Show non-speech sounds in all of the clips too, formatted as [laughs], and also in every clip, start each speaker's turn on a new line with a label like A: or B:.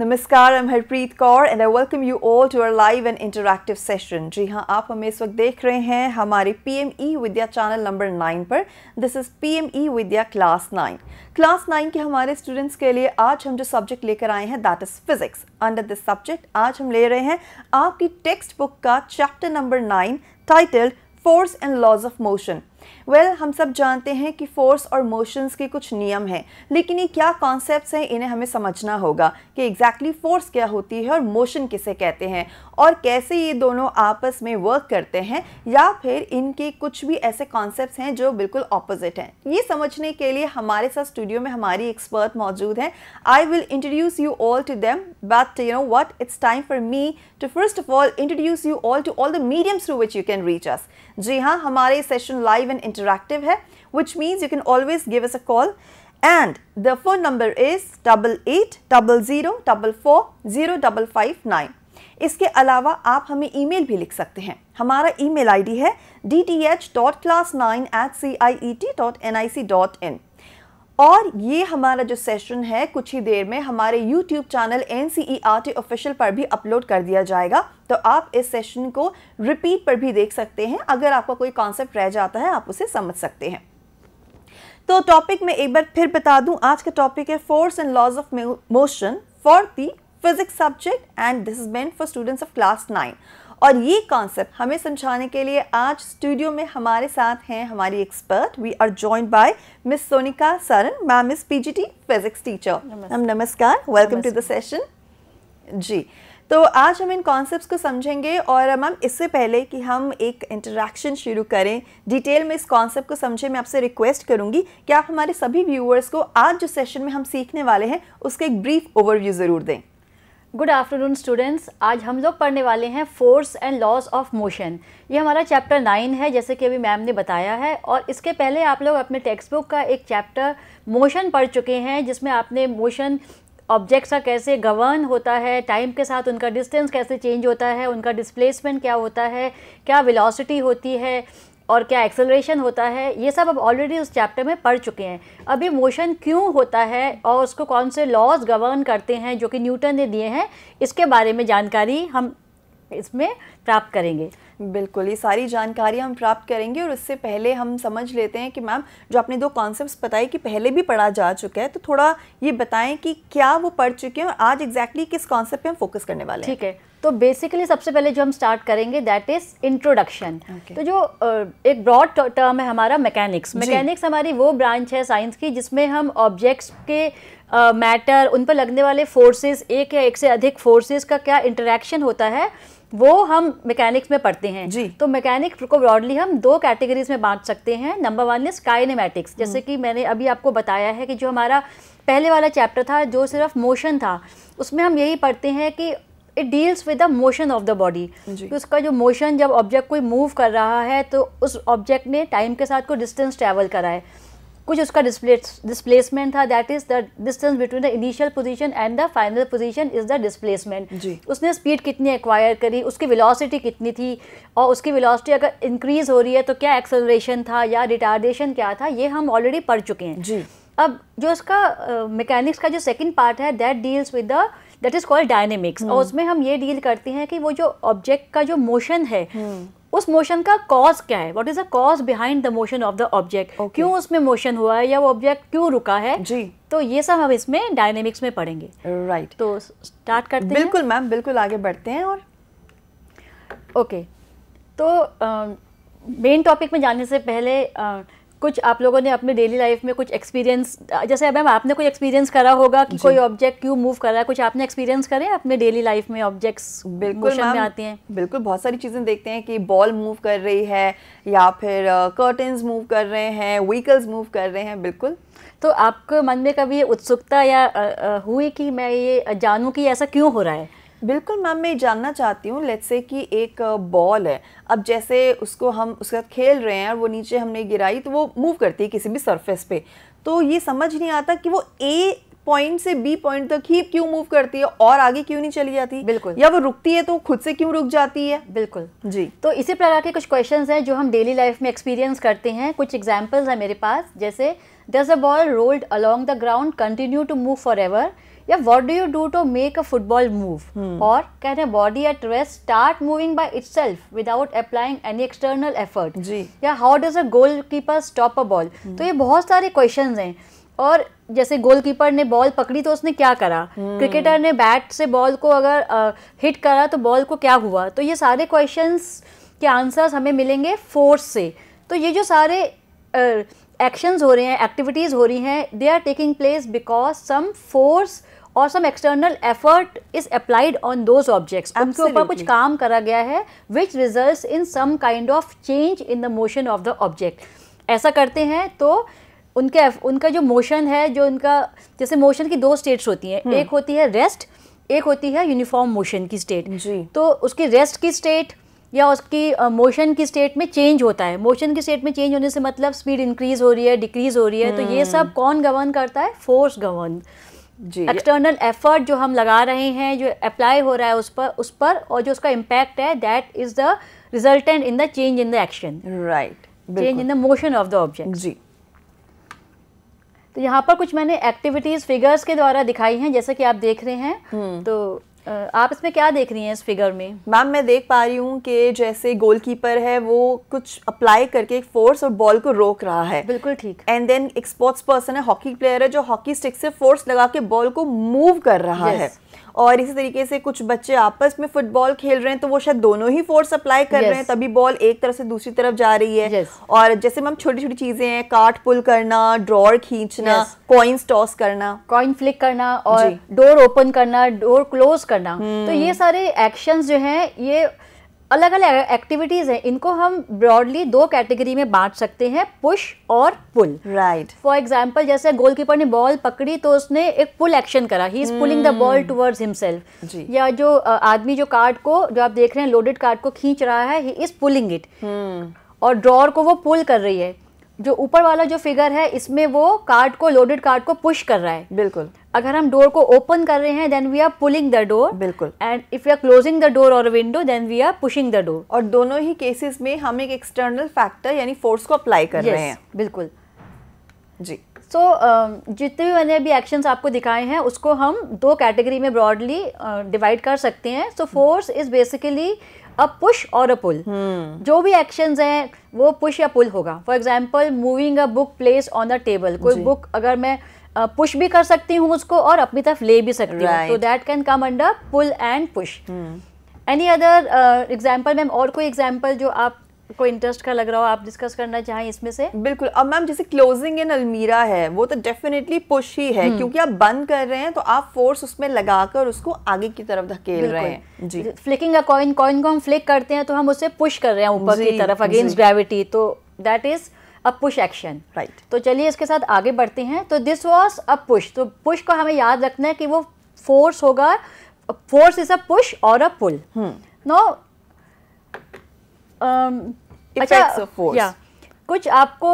A: नमस्कार I am Harpreet Kaur and I welcome you all to our live and interactive session जी हाँ आप हमें इस वक्त देख रहे हैं हमारे PM e Vidya channel number nine पर this is PM e Vidya class nine class nine के हमारे स्टूडेंट्स के लिए आज हम जो सब्जेक्ट लेकर आए हैं that is physics under this subject आज हम ले रहे हैं आपकी टेक्स्ट बुक का chapter number nine title force and laws of motion well well, हम सब जानते हैं कि फोर्स और मोशंस के कुछ नियम हैं लेकिन ये क्या कॉन्सेप्ट हैं इन्हें हमें समझना होगा कि एग्जैक्टली exactly फोर्स क्या होती है और मोशन किसे कहते हैं और कैसे ये दोनों आपस में वर्क करते हैं या फिर इनके कुछ भी ऐसे कॉन्सेप्ट हैं जो बिल्कुल ऑपोजिट हैं ये समझने के लिए हमारे साथ स्टूडियो में हमारी एक्सपर्ट मौजूद हैं I will introduce you all to them but you know what it's time for me to first of all introduce you all to all the mediums through which you can reach us जी हाँ हमारे session live and interactive hai which means you can always give us a call and the phone number is double eight double zero double four zero double five nine इसके अलावा आप हमें email भी लिख सकते हैं हमारा ईमेल आईडी है D T H dot class nine at C I E T dot N I C dot in और ये हमारा जो सेशन है कुछ ही देर में हमारे YouTube channel N C E R T official पर भी अपलोड कर दिया जाएगा तो आप इस सेशन को रिपीट पर भी देख सकते हैं अगर आपका कोई कॉन्सेप्ट रह जाता है आप उसे समझ सकते हैं तो टॉपिक में एक बार फिर बता दूं आज का टॉपिक है force and laws of motion for the physics subject and this is meant for students of class nine और ये कॉन्सेप्ट हमें समझाने के लिए आज स्टूडियो में हमारे साथ हैं हमारी expert we are join by miss Sonika Saran ma'am is PGT physics teacher हम नमस्कार वेलकम टू द सेशन जी तो आज हम इन कॉन्सेप्ट्स को समझेंगे और मैम इससे पहले कि हम एक इंटरेक्शन शुरू करें डिटेल में इस कॉन्सेप्ट को समझें मैं आपसे रिक्वेस्ट करूंगी कि आप हमारे सभी व्यूअर्स को आज जो सेशन में हम सीखने वाले हैं उसका एक ब्रीफ ओवरव्यू ज़रूर दें गुड
B: आफ्टरनून स्टूडेंट्स
A: आज हम लोग पढ़ने वाले हैं force and laws of motion ये हमारा चैप्टर
B: नाइन है जैसे कि अभी मैम ने बताया है और इसके पहले आप लोग अपने टेक्स्ट बुक का एक चैप्टर मोशन पढ़ चुके हैं जिसमें आपने मोशन ऑब्जेक्ट्स का कैसे गवर्न होता है टाइम के साथ उनका डिस्टेंस कैसे चेंज होता है उनका डिस्प्लेसमेंट क्या होता है क्या विलासिटी होती है और क्या एक्सेलरेशन होता है ये सब अब ऑलरेडी उस चैप्टर में पढ़ चुके हैं अभी मोशन क्यों होता है और उसको कौन से लॉज गवर्न करते हैं जो कि न्यूटन ने दिए हैं
A: इसके बारे में जानकारी हम इसमें प्राप्त करेंगे बिल्कुल ये सारी जानकारी हम प्राप्त करेंगे और उससे पहले हम समझ लेते हैं कि मैम जो आपने दो कॉन्सेप्ट बताए कि पहले भी पढ़ा जा चुका है तो थोड़ा ये बताएं कि क्या वो पढ़ चुके हैं और आज एग्जैक्टली exactly किस कॉन्सेप्ट पे हम फोकस करने वाले हैं ठीक है तो बेसिकली सबसे पहले जो हम स्टार्ट करेंगे दैट इज इंट्रोडक्शन तो
B: जो एक ब्रॉड टर्म है हमारा मैकेनिक्स मैकेनिक्स हमारी वो ब्रांच है साइंस की जिसमें हम ऑब्जेक्ट्स के मैटर uh, उन पर लगने वाले फोर्सेस एक या एक से अधिक फोर्सेस का क्या इंटरेक्शन होता है वो हम मैकेनिक्स में पढ़ते हैं जी। तो मैकेनिक को ब्रॉडली हम दो कैटेगरीज में बांट सकते हैं नंबर वन इज काइनेमेटिक्स जैसे कि मैंने अभी आपको बताया है कि जो हमारा पहले वाला चैप्टर था जो सिर्फ मोशन था उसमें हम यही पढ़ते हैं कि it deals with the motion of the body उसका जो मोशन जब ऑब्जेक्ट कोई मूव कर रहा है तो उस ऑब्जेक्ट ने टाइम के साथ कोई डिस्टेंस ट्रैवल करा है कुछ उसका डिस्प्लेसमेंट था that is the distance between the initial position and the final position is the displacement उसने स्पीड कितनी एक्वायर करी उसकी वेलोसिटी कितनी थी और उसकी वेलोसिटी अगर इंक्रीज हो रही है तो क्या एक्सेलरेशन था या रिटार्डेशन क्या था ये हम ऑलरेडी पढ़ चुके हैं जी अब जो उसका मैकेनिक्स uh, का जो सेकंड पार्ट है that deals with the that is called dynamics और उसमें हम ये डील करते हैं कि वो जो ऑब्जेक्ट का जो मोशन है hmm. उस मोशन का कॉज क्या है what is the cause behind the motion of the object क्यों उसमें मोशन हुआ है या वो ऑब्जेक्ट क्यों रुका है जी तो ये सब हम इसमें डायनेमिक्स में पढ़ेंगे राइट right. तो स्टार्ट करते बिल्कुल हैं बिल्कुल मैम बिल्कुल आगे बढ़ते हैं और ओके okay. तो मेन uh, टॉपिक में जाने से पहले uh, कुछ आप लोगों ने अपने डेली लाइफ में कुछ एक्सपीरियंस जैसे मैम आपने कोई एक्सपीरियंस करा होगा कि कोई ऑब्जेक्ट क्यों मूव कर रहा है कुछ आपने एक्सपीरियंस करे अपने डेली
A: लाइफ में ऑब्जेक्ट्स बिल्कुल में आते हैं बिल्कुल बहुत सारी चीज़ें देखते हैं कि बॉल मूव कर रही है या फिर कर्टन्स uh, मूव कर रहे हैं व्हीकल्स मूव कर रहे हैं बिल्कुल तो आपके मन में कभी उत्सुकता या हुई कि मैं ये जानूँ कि ऐसा क्यों हो रहा है बिल्कुल मैम मैं जानना चाहती हूँ लेट्स से कि एक बॉल है अब जैसे उसको हम उसके साथ खेल रहे हैं और वो नीचे हमने गिराई तो वो मूव करती है किसी भी सरफेस पे तो ये समझ नहीं आता कि वो ए पॉइंट से बी पॉइंट तक ही क्यों मूव करती है और आगे क्यों नहीं चली जाती बिल्कुल या वो रुकती है तो खुद से क्यों रुक जाती है बिल्कुल जी तो इसी प्रकार के कुछ क्वेश्चन हैं
B: जो हम डेली लाइफ में एक्सपीरियंस करते हैं कुछ एग्जाम्पल्स हैं मेरे पास जैसे does a ball rolled along the ground continue to move forever या what do you do to make a football move और can a body at rest start moving by itself without applying any external effort या how does a goalkeeper stop a ball तो ये बहुत सारे question हैं और जैसे goalkeeper ने बॉल पकड़ी तो उसने क्या करा hmm. क्रिकेटर ने बैट से बॉल को अगर आ, हिट करा तो बॉल को क्या हुआ तो ये सारे क्वेश्चंस के आंसर्स हमें मिलेंगे फोर्स से तो ये जो सारे एक्शंस हो रहे हैं एक्टिविटीज़ हो रही हैं they are taking place because some force और some external effort is applied on those objects उनके ऊपर कुछ काम करा गया है which result in some kind of change in the motion of the object ऐसा करते हैं तो उनके उनका जो मोशन है जो उनका जैसे मोशन की दो स्टेट्स होती हैं हम्म। एक होती है रेस्ट एक होती है यूनिफॉर्म मोशन की स्टेट तो उसकी रेस्ट की स्टेट या उसकी मोशन की स्टेट में चेंज होता है मोशन की स्टेट में चेंज होने से मतलब स्पीड इंक्रीज हो रही है डिक्रीज हो रही है तो ये हम्म। सब कौन गवर्न करता है फोर्स गवर्न एक्सटर्नल एफर्ट जो हम लगा रहे हैं जो अप्लाई हो रहा है उस पर उस पर और जो उसका इम्पैक्ट है that is the resultant in the change in the action right change in the motion of the object जी तो यहाँ पर कुछ मैंने एक्टिविटीज फिगर्स के द्वारा दिखाई हैं जैसे कि आप देख रहे हैं हम्म। तो आप
A: इसमें क्या देख रही हैं इस फिगर में मैम मैं देख पा रही हूँ कि जैसे गोलकीपर है वो कुछ अप्लाई करके एक फोर्स और बॉल को रोक रहा है बिल्कुल ठीक एंड देन एक स्पोर्ट्स पर्सन है हॉकी प्लेयर है जो हॉकी स्टिक से फोर्स लगा के बॉल को मूव कर रहा yes. है और इसी तरीके से कुछ बच्चे आपस में फुटबॉल खेल रहे हैं तो वो शायद दोनों ही फोर्स अप्लाई कर yes. रहे हैं तभी बॉल एक तरफ से दूसरी तरफ जा रही है yes. और जैसे मैम छोटी छोटी चीजें हैं कार्ट पुल करना ड्रॉर खींचना कॉइन्स yes. टॉस करना कॉइन फ्लिक करना और डोर ओपन करना डोर क्लोज करना हम्म। तो ये
B: सारे एक्शन जो है ये अलग अलग एक्टिविटीज़ हैं इनको हम ब्रॉडली दो कैटेगरी में बांट सकते हैं पुश और पुल राइट फॉर एग्जाम्पल जैसे गोलकीपर ने बॉल पकड़ी तो उसने एक पुल एक्शन करा he is pulling the ball towards himself या जो आदमी जो कार्ड को जो आप देख रहे हैं लोडेड कार्ड को खींच रहा है ही इज पुलिंग इट और ड्रॉर को वो पुल कर रही है जो ऊपर वाला जो फिगर है इसमें वो कार्ड को लोडेड कार्ड को पुश कर रहा है बिल्कुल अगर हम डोर को ओपन कर रहे हैं then we are pulling the door बिल्कुल
A: and if you are closing the door और window then we are pushing the door और दोनों ही केसेस में हम एक एक्सटर्नल फैक्टर यानी फोर्स को अप्लाई कर yes, रहे हैं बिल्कुल जी सो so, uh,
B: जितने भी मैंने अभी एक्शंस आपको दिखाए हैं उसको हम दो कैटेगरी में ब्रॉडली डिवाइड uh, कर सकते हैं so force is basically a push और अ पुल हम्म। जो भी एक्शन हैं वो पुश या पुल होगा for example moving a book place on a table कोई बुक अगर मैं पुश uh, भी कर सकती हूँ उसको और अपनी तरफ ले भी सकती हूँ तो that can come under pull and push any other example ma'am और कोई एग्जाम्पल जो आप को इंटरेस्ट का
A: लग रहा हो आप डिस्कस करना चाहें इसमें से बिल्कुल अब मैम जैसे क्लोजिंग इन अलमीरा है वो तो डेफिनेटली पुश ही है हम्म। क्योंकि आप बंद कर रहे हैं तो आप फोर्स उसमें लगाकर उसको आगे की तरफ धकेल रहे हैं
B: जी फ्लिकिंग अ कॉइन कॉइन को हम फ्लिक करते हैं तो हम उसे पुश कर रहे हैं ऊपर की तरफ अगेंस्ट ग्रेविटी तो that is a push action right तो चलिए इसके साथ आगे बढ़ते हैं तो दिस वॉज अ पुश तो पुश को हमें याद रखना है कि वो फोर्स होगा फोर्स इज अ पुश और a pull no Um,
A: effects like a, of force. Yeah.
B: कुछ आपको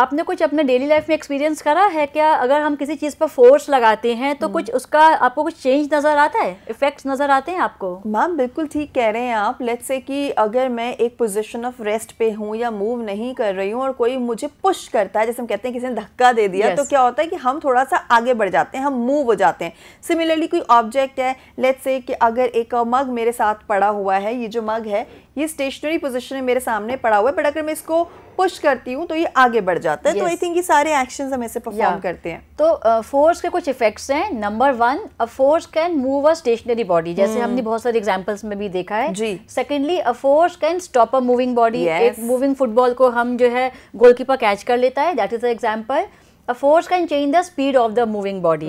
B: आपने कुछ अपने डेली लाइफ में एक्सपीरियंस करा है क्या अगर
A: हम किसी चीज़ पर फोर्स लगाते हैं तो कुछ हम्म। उसका आपको कुछ चेंज नज़र आता है इफ़ेक्ट्स नज़र आते हैं आपको मैम बिल्कुल ठीक कह रहे हैं आप लेट्स से कि अगर मैं एक पोजीशन ऑफ रेस्ट पे हूँ या मूव नहीं कर रही हूँ और कोई मुझे पुश करता है जैसे हम कहते हैं किसी ने धक्का दे दिया तो yes. तो क्या होता है कि हम थोड़ा सा आगे बढ़ जाते हैं हम मूव हो जाते हैं सिमिलरली कोई ऑब्जेक्ट है लेट से कि अगर एक मग मेरे साथ पड़ा हुआ है ये जो मग है ये स्टेशनरी पोजिशन में मेरे सामने पड़ा हुआ है बट अगर मैं इसको पुश करती हूँ तो ये आगे बढ़ जाता है तो yes. तो आई थिंक ये सारे एक्शन हम ऐसे परफॉर्म yeah. करते हैं
B: तो फोर्स uh, के कुछ इफेक्ट्स हैं number one a force can move a stationary body जैसे हमने hmm. बहुत सारे एग्जाम्पल्स में भी देखा है जी secondly a force can stop a moving body एक मूविंग फुटबॉल को हम जो है गोलकीपर कैच कर लेता है that is a example a force can change the speed of the moving body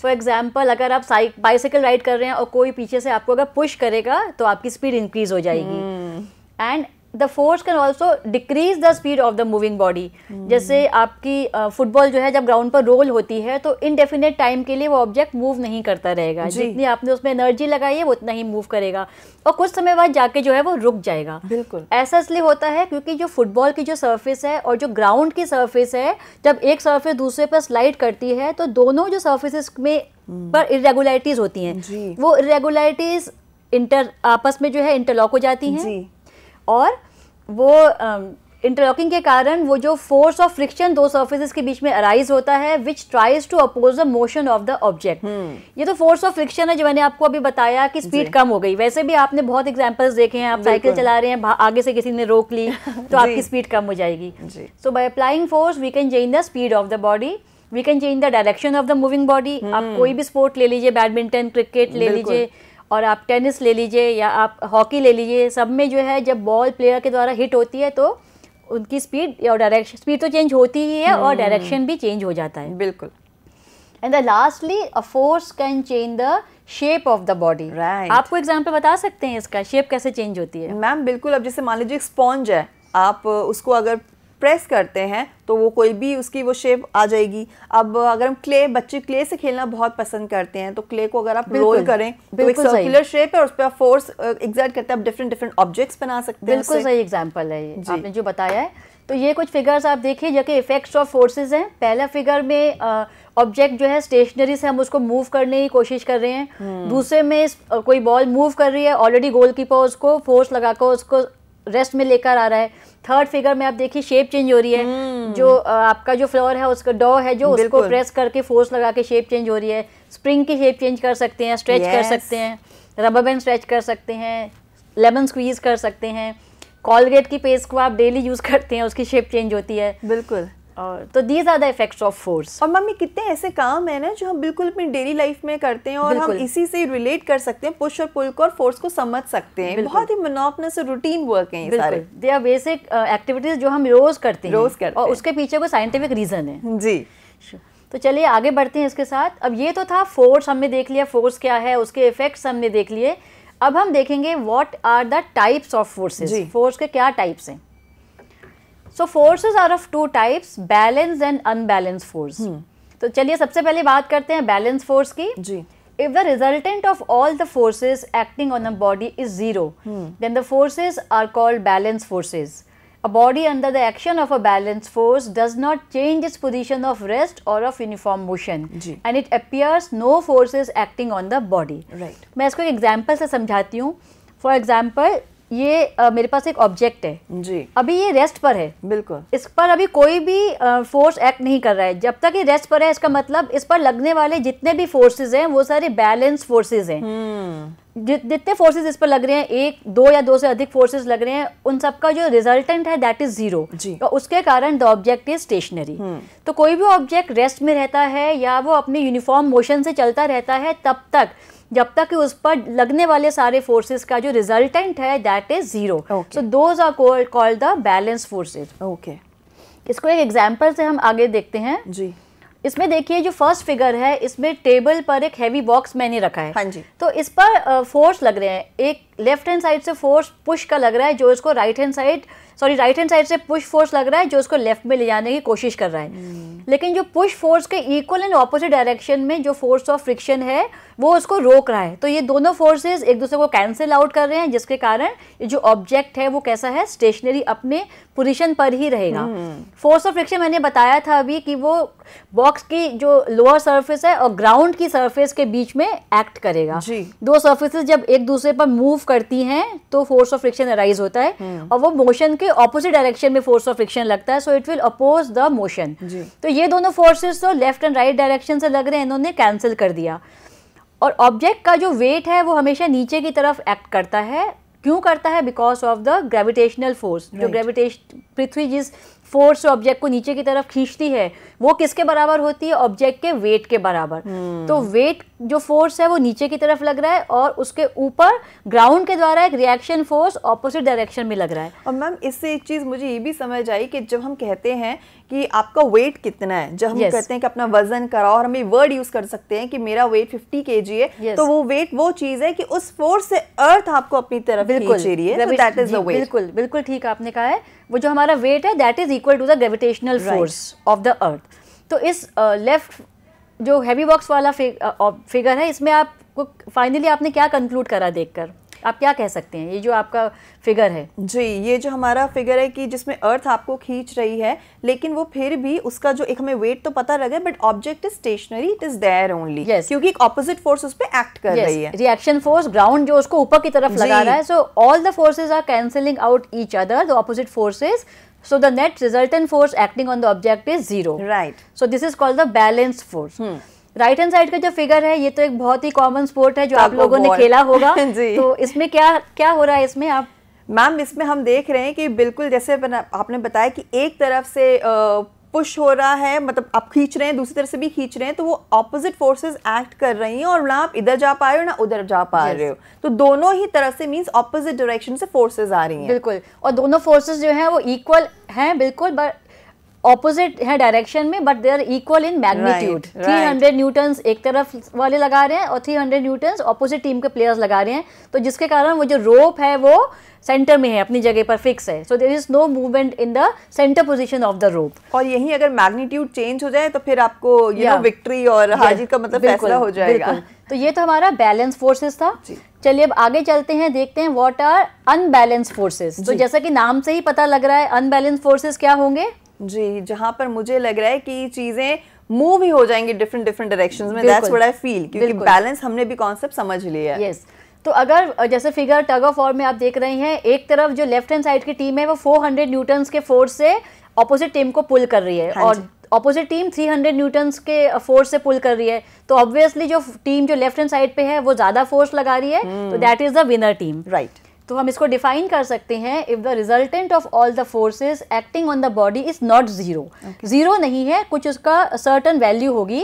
B: for example अगर आप बाइसाइकिल राइड कर रहे हैं और कोई पीछे से आपको अगर पुश करेगा तो आपकी स्पीड इंक्रीज हो जाएगी and hmm. The force can also decrease the speed of the moving body जैसे आपकी फुटबॉल uh, जो है जब ग्राउंड पर रोल होती है तो इनडेफिनेट टाइम के लिए वो ऑब्जेक्ट मूव नहीं करता रहेगा जितनी आपने उसमें एनर्जी लगाई है वो उतना ही मूव करेगा और कुछ समय बाद जाके जो है वो रुक जाएगा बिल्कुल ऐसा इसलिए होता है क्योंकि जो फुटबॉल की जो सर्फेस है और जो ग्राउंड की सर्फेस है जब एक सर्फेस दूसरे पर स्लाइड करती है तो दोनों जो सर्फेस में hmm. पर इरेगुलरिटीज होती हैं वो इरेगुलरिटीज इंटर आपस में जो है इंटरलॉक हो जाती हैं और वो इंटरलॉकिंग के कारण वो जो फोर्स ऑफ फ्रिक्शन दो सर्फेसिस के बीच में अराइज होता है which tries to oppose the motion of the object ये तो फोर्स ऑफ फ्रिक्शन है जो मैंने आपको अभी बताया कि स्पीड कम हो गई वैसे भी आपने बहुत एग्जाम्पल्स देखे हैं आप साइकिल चला रहे हैं आगे से किसी ने रोक ली [laughs] तो आपकी स्पीड कम हो जाएगी so by applying force we can change the speed of the body we can change the direction of the moving body आप हम्म। कोई भी स्पोर्ट ले लीजिए बैडमिंटन क्रिकेट ले लीजिए और आप टेनिस ले लीजिए या आप हॉकी ले लीजिए सब में जो है जब बॉल प्लेयर के द्वारा हिट होती है तो उनकी स्पीड और डायरेक्शन स्पीड तो चेंज होती ही है और डायरेक्शन हम्म। भी चेंज हो जाता है बिल्कुल and the lastly a force can change the shape of the body
A: आपको एग्जाम्पल बता सकते हैं इसका शेप कैसे चेंज होती है मैम बिल्कुल अब जैसे मान लीजिए स्पॉन्ज है आप उसको अगर प्रेस करते हैं तो वो कोई भी उसकी वो शेप आ जाएगी अब अगर हम क्ले बच्चे क्ले से खेलना बहुत पसंद करते हैं तो क्ले को अगर आप रोल करें तो एक सर्कुलर शेप है और उस पर आप फोर्स एग्जैक्ट करते हैं आप डिफरेंट डिफरेंट ऑब्जेक्ट्स बना सकते हैं बिल्कुल सही एग्जाम्पल है ये आपने जो
B: बताया है तो ये कुछ फिगर्स आप देखिए जो कि इफेक्ट्स ऑफ फोर्सेज हैं पहला फिगर में ऑब्जेक्ट जो है स्टेशनरी से हम उसको मूव करने की कोशिश कर रहे हैं हम्म। दूसरे में कोई बॉल मूव कर रही है ऑलरेडी गोलकीपर उसको फोर्स लगाकर उसको रेस्ट में लेकर आ रहा है थर्ड फिगर में आप देखिए शेप चेंज हो रही है हम्म। जो आपका जो फ्लोर है उसका डॉ है जो उसको प्रेस करके फोर्स लगा के शेप चेंज हो रही है स्प्रिंग की शेप चेंज कर सकते हैं स्ट्रेच कर सकते हैं रबर बैंड स्ट्रेच कर सकते हैं लेमन स्क्वीज कर सकते हैं कॉलगेट की पेस्ट को आप डेली यूज़
A: [laughs] करते हैं उसकी शेप चेंज होती है बिल्कुल और तो these are the effects of force और मम्मी कितने ऐसे काम है ना जो हम बिल्कुल अपनी डेली लाइफ में करते हैं और हम इसी से रिलेट कर सकते हैं पुश और पुल को और फोर्स को समझ सकते हैं बहुत ही मोनोपनस रूटीन वर्क है दे आर बेसिक
B: एक्टिविटीज जो हम रोज करते हैं रोज करते हैं और उसके पीछे कोई साइंटिफिक रीजन है जी तो चलिए आगे बढ़ते हैं इसके साथ अब ये तो था फोर्स हमने देख लिया फोर्स क्या है उसके इफेक्ट्स हमने देख लिए अब हम देखेंगे what are the types of forces force के क्या टाइप्स हैं so forces are of two types balance and unbalance force तो चलिए सबसे पहले बात करते हैं बैलेंस फोर्स की जी if the resultant of all the forces acting on a body is zero then the forces are called balance forces a body under the action of a balance force does not change is position of rest और of uniform motion and it appears no forces acting on the body right मैं इसको एक example से समझाती हूँ for example ये आ, मेरे पास एक ऑब्जेक्ट है जी अभी ये रेस्ट पर है बिल्कुल इस पर अभी कोई भी फोर्स एक्ट नहीं कर रहा है जब तक ये रेस्ट पर है इसका मतलब इस पर लगने वाले जितने भी फोर्सेज हैं वो सारे बैलेंस फोर्सेज हैं हम्म। जितने फोर्सेज इस पर लग रहे हैं एक दो या दो से अधिक फोर्सेज लग रहे हैं उन सबका जो रिजल्टेंट है दैट इज जीरो उसके कारण द ऑब्जेक्ट इज स्टेशनरी तो कोई भी ऑब्जेक्ट रेस्ट में रहता है या वो अपने यूनिफॉर्म मोशन से चलता रहता है तब तक जब तक उस पर लगने वाले सारे फोर्सेस का जो रिजल्टेंट है that is zero so those are called called the balance forces okay इसको एक एग्जाम्पल से हम आगे देखते हैं जी इसमें देखिए जो फर्स्ट फिगर है इसमें टेबल पर एक हैवी बॉक्स मैंने रखा है हाँ जी तो इस पर फोर्स लग रहे हैं एक लेफ्ट हैंड साइड से फोर्स पुश का लग रहा है जो इसको right hand side sorry right hand side से पुश फोर्स लग रहा है जो उसको लेफ्ट में ले जाने की कोशिश कर रहा है हम्म। लेकिन जो पुश फोर्स के इक्वल एंड ऑपोजिट डायरेक्शन में जो फोर्स ऑफ फ्रिक्शन है वो उसको रोक रहा है तो ये दोनों फोर्सेज एक दूसरे को कैंसिल आउट कर रहे हैं जिसके कारण जो ऑब्जेक्ट है वो कैसा है स्टेशनरी अपने पोजिशन पर ही रहेगा फोर्स ऑफ फ्रिक्शन मैंने बताया था अभी कि वो बॉक्स की जो लोअर सर्फेस है और ग्राउंड की सर्फेस के बीच में एक्ट करेगा जी. दो सर्फेसिस जब एक दूसरे पर मूव करती हैं तो फोर्स ऑफ फ्रिक्शन अराइज होता है हम्म। और वो मोशन क्योंकि ऑपोजिट डायरेक्शन में फोर्स ऑफ फ्रिक्शन लगता है so it will oppose the motion तो ये दोनों फोर्सेस तो लेफ्ट एंड राइट डायरेक्शन से लग रहे हैं इन्होंने कैंसिल कर दिया और ऑब्जेक्ट का जो वेट है वो हमेशा नीचे की तरफ एक्ट करता है क्यों करता है because of the gravitational force जो ग्रेविटेश पृथ्वी जिस फोर्स ऑब्जेक्ट को नीचे की तरफ खींचती है वो किसके बराबर होती है ऑब्जेक्ट के वेट के बराबर hmm. तो वेट जो फोर्स है वो नीचे की तरफ लग रहा है और उसके ऊपर
A: ग्राउंड के द्वारा एक रिएक्शन फोर्स ऑपोजिट डायरेक्शन में लग रहा है और मैम इससे एक चीज़ मुझे ये भी समझ आई कि जब हम कहते हैं कि आपका वेट कितना है जब हम yes. कहते हैं कि अपना वजन कराओ और हम ये वर्ड यूज़ कर सकते हैं कि मेरा वेट फिफ्टी के है yes. तो वो वेट वो चीज़ है कि उस फोर्स से अर्थ आपको अपनी तरफ बिल्कुल बिल्कुल ठीक आपने कहा है वो जो हमारा
B: वेट है that is equal to the gravitational force of the earth तो इस लेफ्ट uh, जो हैवी बॉक्स वाला फिगर है इसमें आपको फाइनली आपने क्या कंक्लूड करा
A: देखकर आप क्या कह सकते हैं ये जो आपका फिगर है जी ये जो हमारा फिगर है कि जिसमें अर्थ आपको खींच रही है लेकिन वो फिर भी उसका जो एक हमें वेट तो पता लगे but object is stationary it is there only क्योंकि एक ऑपोजिट फोर्स उस पर एक्ट कर yes. रही है
B: रिएक्शन फोर्स ग्राउंड जो उसको ऊपर की तरफ लगा रहा है so all the forces are cancelling out each other the opposite forces so the net resultant force acting on the object is zero right so this is called the balance force hmm. Right hand side का जो figure है ये तो एक बहुत ही common sport है जो आप लोगों ने खेला होगा [laughs] जी तो
A: इसमें क्या क्या हो रहा है इसमें आप मैम इसमें हम देख रहे हैं कि बिल्कुल जैसे आपने बताया कि एक तरफ से पुश हो रहा है मतलब आप खींच रहे हैं दूसरी तरफ से भी खींच रहे हैं तो वो ऑपोजिट फोर्सेस एक्ट कर रही हैं और ना आप इधर जा पा रहे हो ना उधर जा पा yes. रहे हो तो दोनों ही तरफ से मींस ऑपोजिट डायरेक्शन से फोर्सेस आ रही हैं बिल्कुल और दोनों फोर्सेस जो हैं वो इक्वल
B: हैं बिल्कुल बट ऑपोजिट है डायरेक्शन में but they are equal in magnitude 300 newtons एक तरफ वाले लगा रहे हैं और 300 न्यूटन्स ऑपोजिट टीम के प्लेयर्स लगा रहे हैं तो जिसके कारण वो जो रोप है वो सेंटर में है अपनी जगह पर फिक्स है so there is no movement in the centre position of the rope और यही अगर मैग्नीट्यूड चेंज हो जाए तो फिर आपको ये yeah. विक्ट्री
A: और yeah. हाजिर का मतलब फैसला हो जाएगा
B: तो ये तो हमारा बैलेंस फोर्सेस था चलिए अब आगे चलते हैं देखते हैं व्हाट आर अनबैलेंस फोर्सेस तो जैसा कि नाम से ही पता लग रहा है अनबैलेंस
A: फोर्सेस क्या होंगे जी जहाँ पर मुझे लग रहा है कि चीज़ें मूव ही हो जाएंगी डिफरेंट डिफरेंट डायरेक्शन में दैट्स व्हाट आई फील क्योंकि बैलेंस हमने भी कॉन्सेप्ट समझ लिया है yes. तो अगर
B: जैसे फिगर टग ऑफ वॉर में आप देख रहे हैं एक तरफ जो लेफ्ट हैंड साइड की टीम है वो 400 न्यूटन्स के फोर्स से ऑपोजिट टीम को पुल कर रही है हाँ और ऑपोजिट टीम 300 न्यूटन्स के फोर्स से पुल कर रही है तो ऑब्वियसली जो टीम जो लेफ्ट हैंड साइड पे है वो ज्यादा फोर्स लगा रही है hmm। तो that is the winner team right तो हम इसको डिफाइन कर सकते हैं if the resultant of all the forces acting on the body is not zero zero नहीं है कुछ उसका सर्टन वैल्यू होगी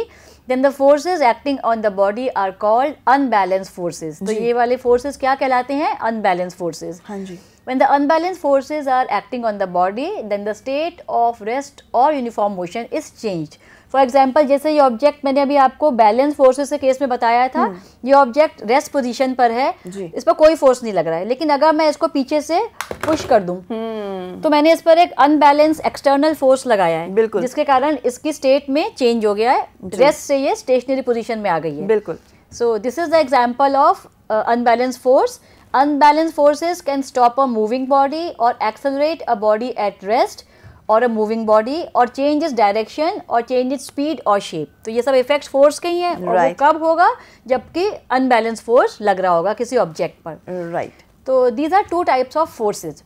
B: then the forces acting on the body are called unbalance forces तो ये वाले फोर्सेज क्या कहलाते हैं अनबैलेंस फोर्सेज हाँ जी when the unbalanced forces are acting on the body then the state of rest or uniform motion is changed for example जैसे ये ऑब्जेक्ट मैंने अभी आपको बैलेंस फोर्सेस के केस में बताया था हम्म। ये ऑब्जेक्ट रेस्ट पोजिशन पर है इस पर कोई फोर्स नहीं लग रहा है लेकिन अगर मैं इसको पीछे से पुश कर दूं हम्म। तो मैंने इस पर एक अनबैलेंस एक्सटर्नल फोर्स लगाया है बिल्कुल जिसके कारण इसकी स्टेट में चेंज हो गया है रेस्ट से ये स्टेशनरी पोजिशन में आ गई है बिल्कुल so this is the example of unbalance force unbalance forces can stop a moving body or accelerate a body at rest or a moving body or change is direction or change is speed or shape तो ये सब effect force के ही हैं right. और वो कब होगा जबकि अनबैलेंस फोर्स लग रहा होगा किसी ऑब्जेक्ट पर राइट right. तो these are two types of forces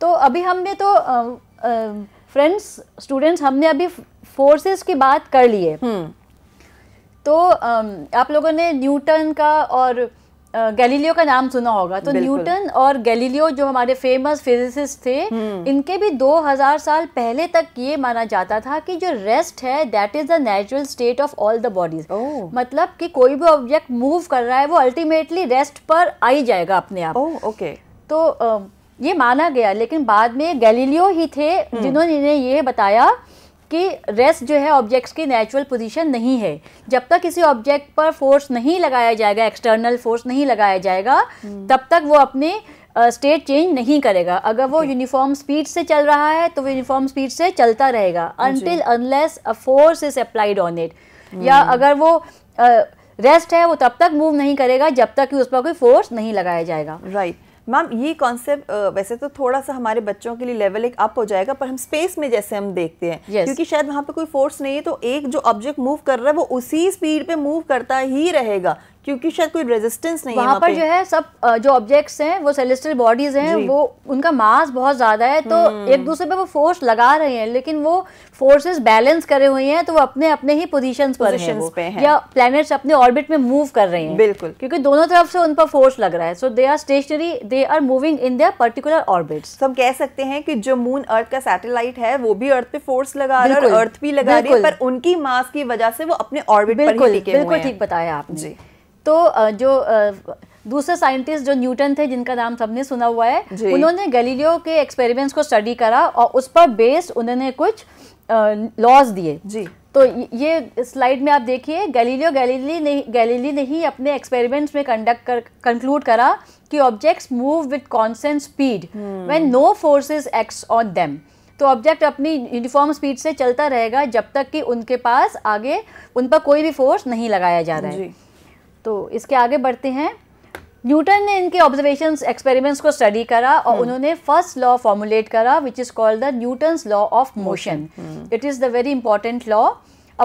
B: तो अभी हमने तो फ्रेंड्स uh, स्टूडेंट्स uh, हमने अभी फोर्सेज की बात कर ली है hmm. तो uh, आप लोगों ने न्यूटन का और गैलीलियो का नाम सुना होगा तो न्यूटन और गैलीलियो जो हमारे फेमस फिजिसिस्ट थे हम्म। इनके भी 2000 साल पहले तक ये माना जाता था कि जो रेस्ट है that is the natural state of all the bodies मतलब कि कोई भी ऑब्जेक्ट मूव कर रहा है वो अल्टीमेटली रेस्ट पर आ ही जाएगा अपने आप ओके okay. तो ये माना गया लेकिन बाद में गैलीलियो ही थे हम्म। जिन्होंने ये बताया कि रेस्ट जो है ऑब्जेक्ट्स की नेचुरल पोजीशन नहीं है जब तक किसी ऑब्जेक्ट पर फोर्स नहीं लगाया जाएगा एक्सटर्नल फोर्स नहीं लगाया जाएगा हम्म। तब तक वो अपने स्टेट uh, चेंज नहीं करेगा अगर okay. वो यूनिफॉर्म स्पीड से चल रहा है तो वो यूनिफॉर्म स्पीड से चलता रहेगा until unless a force is applied on it या हम्म। अगर
A: वो रेस्ट uh, है वो तब तक मूव नहीं करेगा जब तक कि उस पर कोई फोर्स नहीं लगाया जाएगा राइट right. मैम ये कॉन्सेप्ट वैसे तो थोड़ा सा हमारे बच्चों के लिए लेवल एक अप हो जाएगा पर हम स्पेस में जैसे हम देखते हैं yes. क्योंकि शायद वहाँ पे कोई फोर्स नहीं है तो एक जो ऑब्जेक्ट मूव कर रहा है वो उसी स्पीड पे मूव करता ही रहेगा क्योंकि शायद कोई रेजिस्टेंस नहीं वहाँ है पर जो
B: है सब जो ऑब्जेक्ट्स हैं वो सेलेस्टियल बॉडीज हैं वो उनका मास बहुत ज़्यादा है तो हम्म। एक दूसरे पे वो फोर्स लगा रहे हैं लेकिन वो फोर्सेस बैलेंस करे हुए हैं तो वो अपने अपने ही पोजीशन पर हैं पे हैं या प्लैनेट्स अपने ऑर्बिट में मूव कर रहे हैं बिल्कुल क्योंकि दोनों तरफ से उन पर फोर्स लग रहा है so they
A: are stationary they are moving in their particular orbit हम कह सकते हैं कि जो मून अर्थ का सैटेलाइट है वो भी अर्थ पे फोर्स लगा रहा है अर्थ भी लगा रही है पर उनकी मास की वजह से वो अपने ऑर्बिट पर बिल्कुल ठीक बताया आपने जी
B: तो जो दूसरे साइंटिस्ट जो न्यूटन थे जिनका नाम सबने सुना हुआ है उन्होंने गलीलियो के एक्सपेरिमेंट्स को स्टडी करा और उस पर बेस्ड उन्होंने कुछ लॉज दिए जी तो ये स्लाइड में आप देखिए गैलीलियो गैलीली ने गैलीली ने ही अपने एक्सपेरिमेंट्स में कंडक्ट कर कंक्लूड करा कि objects move with constant speed hmm. When no forces act on them तो ऑब्जेक्ट अपनी यूनिफॉर्म स्पीड से चलता रहेगा जब तक कि उनके पास आगे उन पर कोई भी फोर्स नहीं लगाया जा रहा है तो इसके आगे बढ़ते हैं न्यूटन ने इनके ऑब्जर्वेशन एक्सपेरिमेंट्स को स्टडी करा और hmm. उन्होंने फर्स्ट लॉ फॉर्मुलेट करा which is called the Newton's law of motion it is the very important law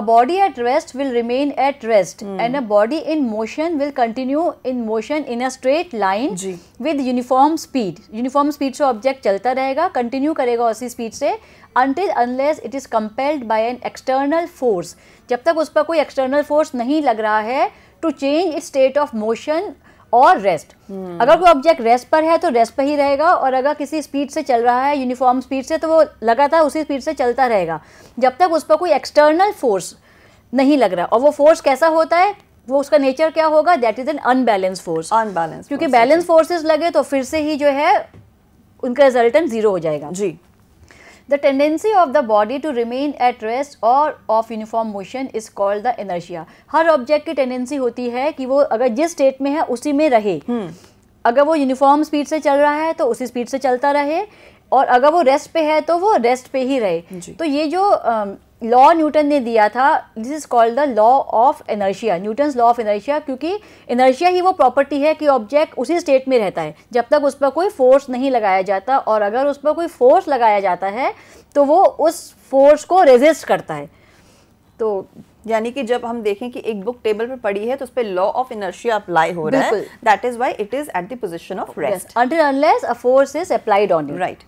B: a body at rest will remain at rest mm. and a body in motion will continue in motion in a straight line जी. with uniform speed uniform speed से object चलता रहेगा continue करेगा उसी speed से until unless it is compelled by an external force जब तक उस पर कोई external force नहीं लग रहा है to change state of motion or rest hmm. अगर कोई ऑब्जेक्ट रेस्ट पर है तो रेस्ट पर ही रहेगा और अगर किसी स्पीड से चल रहा है यूनिफॉर्म स्पीड से तो वो लगातार उसी स्पीड से चलता रहेगा जब तक उस पर कोई एक्सटर्नल फोर्स नहीं लग रहा और वो फोर्स कैसा होता है वो उसका नेचर क्या होगा that is an unbalance force unbalance क्योंकि बैलेंस फोर्सेज लगे तो फिर से ही जो है उनका रिजल्टन जीरो हो जाएगा जी The tendency of the body to remain at rest or of uniform motion is called the inertia. हर ऑब्जेक्ट की टेंडेंसी होती है कि वो अगर जिस स्टेट में है उसी में रहे अगर वो यूनिफॉर्म स्पीड से चल रहा है तो उसी स्पीड से चलता रहे और अगर वो रेस्ट पे है तो वो रेस्ट पे ही रहे तो ये जो लॉ न्यूटन ने दिया था this is called the law of inertia Newton's law of inertia क्योंकि एनर्शिया ही वो प्रॉपर्टी है कि ऑब्जेक्ट उसी स्टेट में रहता है जब तक उस पर कोई फोर्स नहीं लगाया जाता और अगर उस पर कोई फोर्स लगाया जाता है तो वो उस फोर्स को रेजिस्ट करता है
A: तो यानी कि जब हम देखें कि एक बुक टेबल पर पड़ी है तो उस पर लॉ ऑफ इनर्शिया अप्लाई हो रहा है that is why it is at the of rest
B: unless a force is applied on right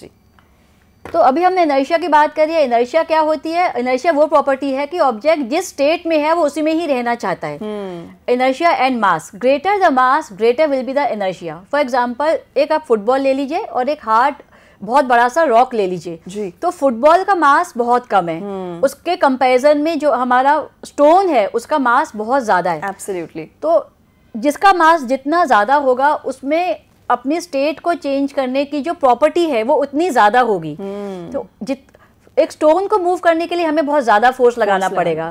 B: जी तो अभी हमने इनर्शिया की बात करी है इनर्शिया क्या होती है इनर्शिया वो प्रॉपर्टी है कि ऑब्जेक्ट जिस स्टेट में है वो उसी में ही रहना चाहता है हम्म। Inertia and mass greater the mass greater will be the inertia for example एक आप फुटबॉल ले लीजिए और एक हार्ट बहुत बड़ा सा रॉक ले लीजिए तो फुटबॉल का मास बहुत कम है हम्म। उसके कंपेरिजन में जो हमारा स्टोन है उसका मास बहुत ज्यादा है एब्सोल्युटली तो जिसका मास जितना ज्यादा होगा उसमें अपनी स्टेट को चेंज करने की जो प्रॉपर्टी है वो उतनी ज़्यादा होगी हम्म। तो जित एक स्टोन को मूव करने के लिए हमें बहुत ज़्यादा फोर्स लगाना पड़ेगा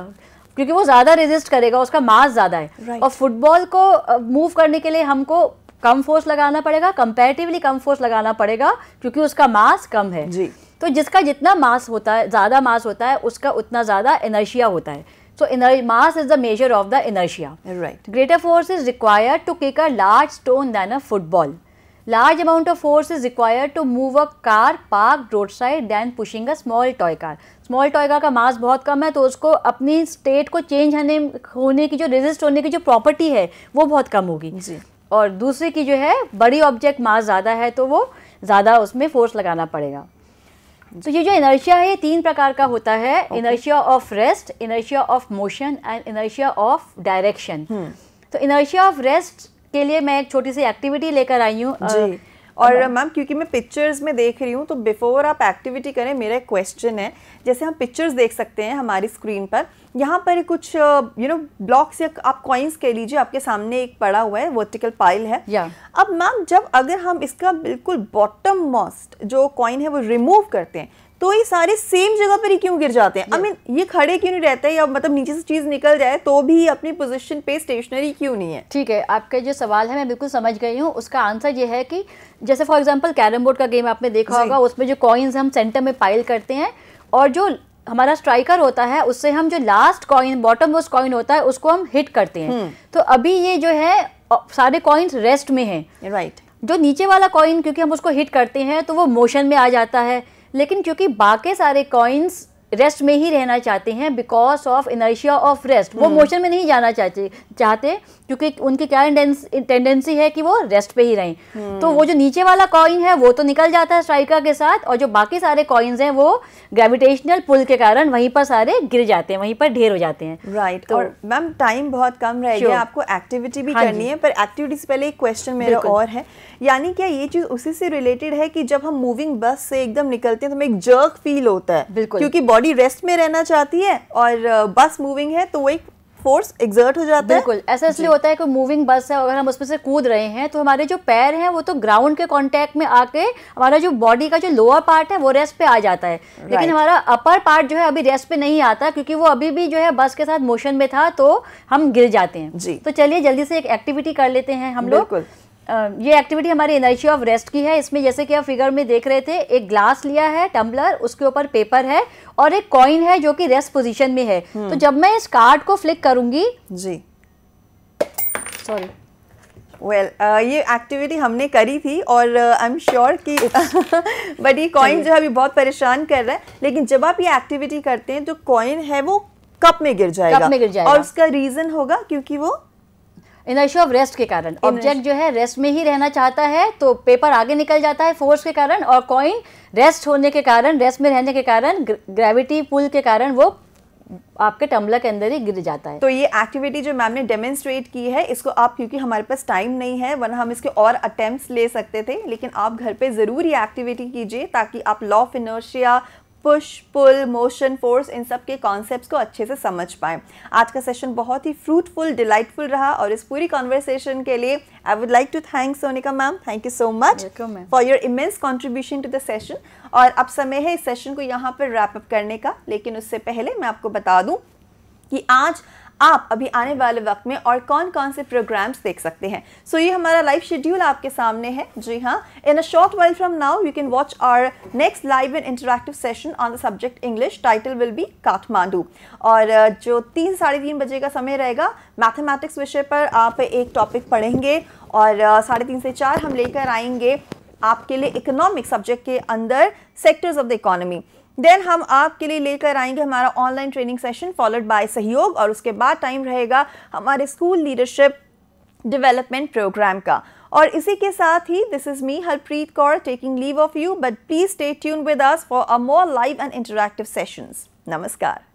B: क्योंकि वो ज़्यादा रेजिस्ट करेगा उसका मास ज़्यादा है right. और फुटबॉल को मूव करने के लिए हमको कम फोर्स लगाना पड़ेगा कंपेरेटिवली कम फोर्स लगाना पड़ेगा क्योंकि उसका मास कम है जी तो जिसका जितना मास होता है ज़्यादा मास होता है उसका उतना ज़्यादा एनर्शिया होता है So iner mass is the measure of the inertia. Right. Greater force is required to kick a large stone than a football. Large amount of force is required to move a car parked roadside than pushing a small toy car. Small toy car का mass बहुत कम है तो उसको अपनी state को change होने होने की जो रेजिस्ट होने की जो प्रॉपर्टी है वो बहुत कम होगी जी और दूसरे की जो है बड़ी ऑब्जेक्ट मास ज़्यादा है तो वो ज़्यादा उसमें फोर्स लगाना पड़ेगा तो ये जो इनर्शिया है ये तीन प्रकार का होता है inertia of rest inertia of motion and inertia of direction तो इनर्शिया ऑफ रेस्ट के लिए मैं एक छोटी
A: सी एक्टिविटी लेकर आई हूँ और मैम हाँ। क्योंकि मैं पिक्चर्स में देख रही हूँ तो बिफोर आप एक्टिविटी करें मेरा एक क्वेश्चन है जैसे हम पिक्चर्स देख सकते हैं हमारी स्क्रीन पर यहाँ पर कुछ यू नो ब्लॉक्स या आप कॉइन्स कह लीजिए आपके सामने एक पड़ा हुआ है वर्टिकल पाइल है या अब मैम जब अगर हम इसका बिल्कुल बॉटम मोस्ट जो कॉइन है वो रिमूव करते हैं तो ये सारे सेम जगह पर ही क्यों गिर जाते हैं आई मीन ये खड़े क्यों नहीं रहते या मतलब नीचे से चीज निकल जाए तो भी अपनी पोजिशन पे स्टेशनरी क्यों नहीं है ठीक है आपका जो सवाल है मैं बिल्कुल
B: समझ गई हूँ उसका आंसर ये है कि जैसे फॉर एग्जाम्पल कैरम बोर्ड का गेम आपने देखा होगा उसमें जो कॉइन्स हम सेंटर में पाइल करते हैं और जो हमारा स्ट्राइकर होता है उससे हम जो last coin bottom most coin होता है उसको हम हिट करते हैं हम्म। तो अभी ये जो है सारे कॉइन्स रेस्ट में हैं राइट right. जो नीचे वाला कॉइन क्योंकि हम उसको हिट करते हैं तो वो मोशन में आ जाता है लेकिन क्योंकि बाकी सारे कॉइन्स रेस्ट में ही रहना चाहते हैं because of inertia of rest वो मोशन हम्म। में नहीं जाना चाहते चाहते क्योंकि उनकी क्या टेंडेंसी है कि वो रेस्ट पे ही रहें हम्म। तो वो जो नीचे वाला कॉइन है वो तो निकल जाता है स्ट्राइकर के साथ और जो बाकी सारे कॉइन्स हैं वो ग्रेविटेशनल पुल के कारण वहीं पर सारे गिर जाते हैं वहीं पर ढेर हो जाते हैं
A: राइट right. तो और मैम टाइम बहुत कम रह गया आपको एक्टिविटी भी हाँ करनी है पर एक्टिविटी से पहले एक क्वेश्चन मेरा और है यानी क्या ये चीज़ उसी से रिलेटेड है कि जब हम मूविंग बस से एकदम निकलते हैं तो हमें एक जर्क फील होता है बिल्कुल क्योंकि बॉडी रेस्ट में रहना चाहती है और बस uh, मूविंग है तो वो एक फोर्स एग्जर्ट हो जाता है बिल्कुल ऐसा इसलिए
B: होता है कि मूविंग बस है अगर हम उसमें से कूद रहे हैं तो हमारे जो पैर हैं वो तो ग्राउंड के कांटेक्ट में आके हमारा जो बॉडी का जो लोअर पार्ट है वो रेस्ट पे आ जाता है लेकिन हमारा अपर पार्ट जो है अभी रेस्ट पे नहीं आता क्योंकि वो अभी भी जो है बस के साथ मोशन में था तो हम गिर जाते हैं जी तो चलिए जल्दी से एक एक्टिविटी कर लेते हैं हम लोग ये एक्टिविटी हमारी एनर्जी ऑफ रेस्ट की है इसमें जैसे कि आप फिगर में देख रहे थे एक ग्लास लिया है टम्बलर उसके ऊपर पेपर है और एक कॉइन है जो कि रेस्ट पोजीशन में है हम्म। तो जब मैं इस
A: कार्ड को फ्लिक करूंगी जी सॉरी वेल well, uh, ये एक्टिविटी हमने करी थी और आई एम श्योर कि बट ये कॉइन जो है अभी बहुत परेशान कर रहा है लेकिन जब आप ये एक्टिविटी करते हैं तो कॉइन है वो कप में गिर जाएगा कप में गिर जाएगा और उसका रीजन होगा क्योंकि वो इनर्शिया ऑफ रेस्ट के कारण ऑब्जेक्ट जो है
B: रेस्ट में ही रहना चाहता है तो पेपर आगे निकल जाता है फोर्स के कारण और कॉइन रेस्ट होने के कारण
A: रेस्ट में रहने के कारण ग्रेविटी पुल के कारण वो आपके टम्बलर के अंदर ही गिर जाता है तो ये एक्टिविटी जो मैम ने डेमोन्स्ट्रेट की है इसको आप क्योंकि हमारे पास टाइम नहीं है वरना हम इसके और अटेम्प्ट ले सकते थे लेकिन आप घर पे ज़रूर ये एक्टिविटी कीजिए ताकि आप law of inertia push pull motion force इन सब के कॉन्सेप्ट को अच्छे से समझ पाएँ आज का सेशन बहुत ही फ्रूटफुल डिलाइटफुल रहा और इस पूरी कॉन्वर्सेशन के लिए I would like to thank Sonika ma'am thank you so much for your immense contribution to the session और अब समय है इस सेशन को यहाँ पर रैपअप करने का लेकिन उससे पहले मैं आपको बता दूँ कि आज आप अभी आने वाले वक्त में और कौन कौन से प्रोग्राम्स देख सकते हैं सो so, ये हमारा लाइव शेड्यूल आपके सामने है जी हाँ in a short while from now you can watch our next live and interactive session on the subject English title will be Kathmandu और uh, जो तीन साढ़े तीन बजे का समय रहेगा मैथमेटिक्स विषय पर आप एक टॉपिक पढ़ेंगे और uh, साढ़े तीन से चार हम लेकर आएंगे आपके लिए इकोनॉमिक सब्जेक्ट के अंदर सेक्टर्स ऑफ द इकोनॉमी देन हम आपके लिए लेकर आएंगे हमारा online training session followed by सहयोग और उसके बाद टाइम रहेगा हमारे स्कूल लीडरशिप डेवलपमेंट प्रोग्राम का और इसी के साथ ही this is me Harpreet Kaur taking leave of you but please stay tune with us for a more live and interactive sessions नमस्कार